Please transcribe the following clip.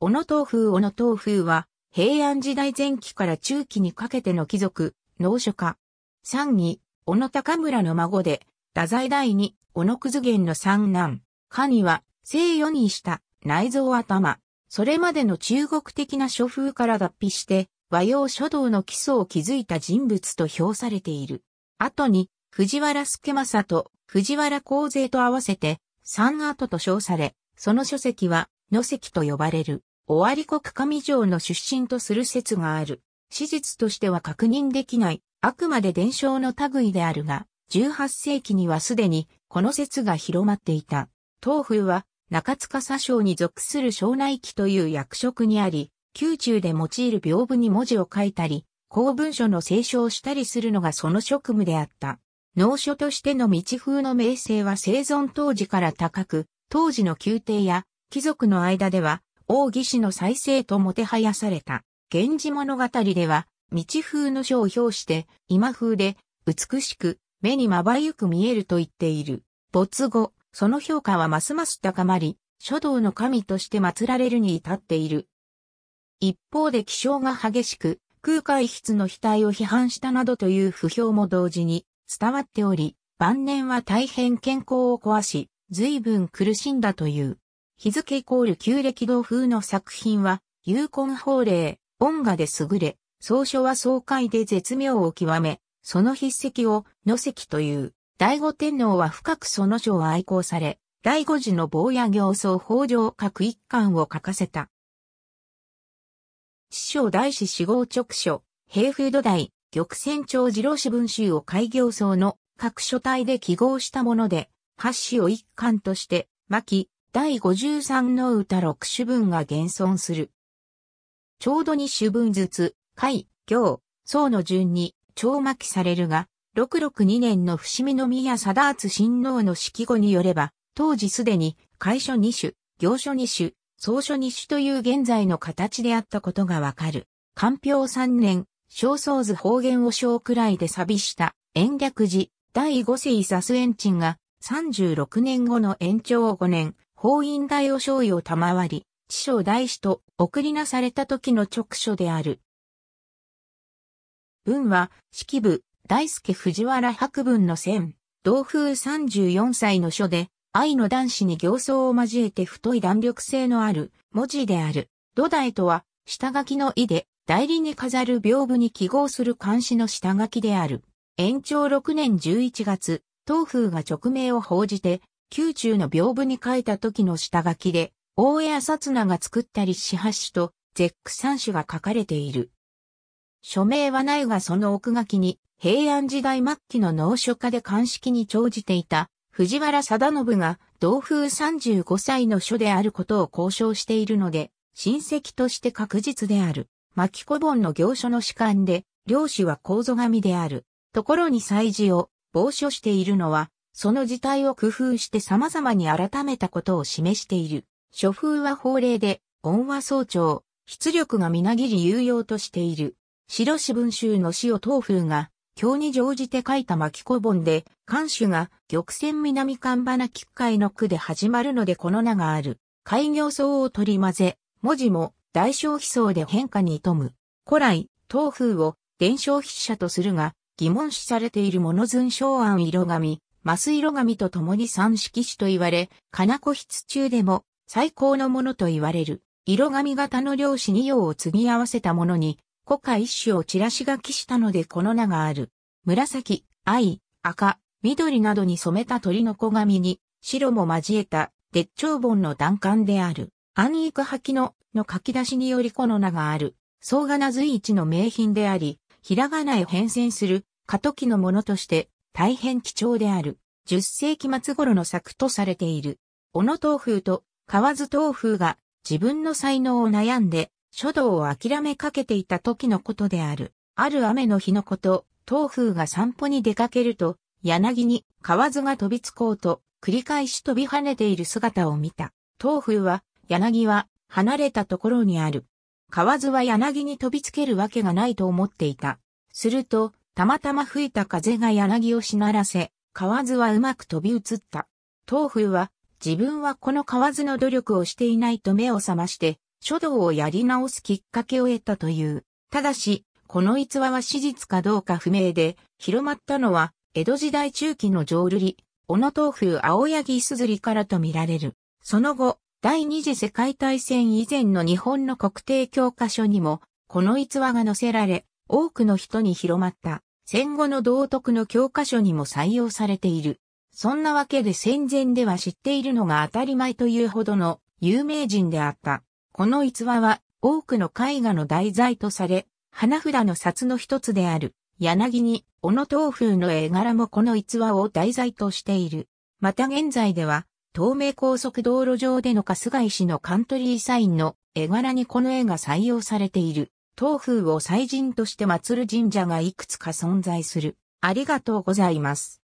小野東風小野東風は、平安時代前期から中期にかけての貴族、農書家。三義、小野高村の孫で、太宰第二、小野くず源の三男。には、西世にした、内臓頭。それまでの中国的な書風から脱皮して、和洋書道の基礎を築いた人物と評されている。後に、藤原助正と藤原光勢と合わせて、三跡と称され、その書籍は、野籍と呼ばれる。尾張国上城の出身とする説がある。史実としては確認できない、あくまで伝承の類であるが、18世紀にはすでにこの説が広まっていた。東風は中塚佐将に属する庄内記という役職にあり、宮中で用いる屏風に文字を書いたり、公文書の清書をしたりするのがその職務であった。農書としての道風の名声は生存当時から高く、当時の宮廷や貴族の間では王義士の再生ともてはやされた。源氏物語では、道風の書を表して、今風で、美しく、目にまばゆく見えると言っている。没後、その評価はますます高まり、書道の神として祀られるに至っている。一方で気象が激しく、空海筆の額を批判したなどという不評も同時に伝わっており、晩年は大変健康を壊し、随分苦しんだという。日付イコール旧暦同風の作品は、有根法令、音画で優れ、草書は爽快で絶妙を極め、その筆跡を野石という。醍醐天皇は深くその書を愛好され、醍醐寺の坊や行僧法上各一巻を書かせた。師匠大師四号直書、平風土台、玉泉町次郎氏文集を開行僧の各書体で記号したもので、八詩を一巻として、巻、第53の歌6種分が現存する。ちょうど2種分ずつ、海、行、宋の順に、超巻きされるが、662年の伏見宮貞厚親王の式後によれば、当時すでに、会所2種、行書2種、宋書2種という現在の形であったことがわかる。官票3年、小僧図方言を小くらいで寂した、延暦寺、第五世左ンチ鎮が、36年後の延長を5年、法院大を賞与を賜り、地匠大師と送りなされた時の直書である。文は、式部、大輔藤原博文の戦、同風34歳の書で、愛の男子に行僧を交えて太い弾力性のある文字である。土台とは、下書きの意で、代理に飾る屏風に記号する漢視の下書きである。延長6年11月、東風が勅命を報じて、宮中の屏風に書いた時の下書きで、大江浅綱が作ったり四八種と、絶句三種が書かれている。署名はないがその奥書きに、平安時代末期の農書家で鑑識に長じていた、藤原貞信が、同風35歳の書であることを交渉しているので、親戚として確実である。巻古本の行書の主観で、漁師は構造紙である。ところに祭事を、傍書しているのは、その事態を工夫して様々に改めたことを示している。諸風は法令で、音は総長、出力がみなぎり有用としている。白紙文集の死を東風が、今日に乗じて書いた巻き小本で、漢守が玉泉南看花菊会の句で始まるのでこの名がある。開業層を取り混ぜ、文字も大消費層で変化に富む。古来、東風を伝承筆者とするが、疑問視されているモノズン章案色紙、マス色紙と共に三色紙と言われ、金子筆中でも最高のものと言われる、色紙型の漁師二葉を継ぎ合わせたものに、古家一種をチラシ書きしたのでこの名がある。紫、藍、赤、緑などに染めた鳥の子紙に、白も交えた、鉄頂本の段簡である。安育イきの、の書き出しによりこの名がある。総柄随一の名品であり、ひらがなへ変遷する、過渡期のものとして、大変貴重である。10世紀末頃の作とされている。小野東風と河津東風が自分の才能を悩んで書道を諦めかけていた時のことである。ある雨の日のこと、東風が散歩に出かけると、柳に河津が飛びつこうと、繰り返し飛び跳ねている姿を見た。東風は、柳は離れたところにある。河津は柳に飛びつけるわけがないと思っていた。すると、たまたま吹いた風が柳をしならせ、河津はうまく飛び移った。東風は、自分はこの河津の努力をしていないと目を覚まして、書道をやり直すきっかけを得たという。ただし、この逸話は史実かどうか不明で、広まったのは、江戸時代中期の浄瑠璃、小野東風青柳すずりからと見られる。その後、第二次世界大戦以前の日本の国定教科書にも、この逸話が載せられ、多くの人に広まった。戦後の道徳の教科書にも採用されている。そんなわけで戦前では知っているのが当たり前というほどの有名人であった。この逸話は多くの絵画の題材とされ、花札の札の一つである、柳に、小野東風の絵柄もこの逸話を題材としている。また現在では、東名高速道路上での春日井市のカントリーサインの絵柄にこの絵が採用されている。東風を祭神として祀る神社がいくつか存在する。ありがとうございます。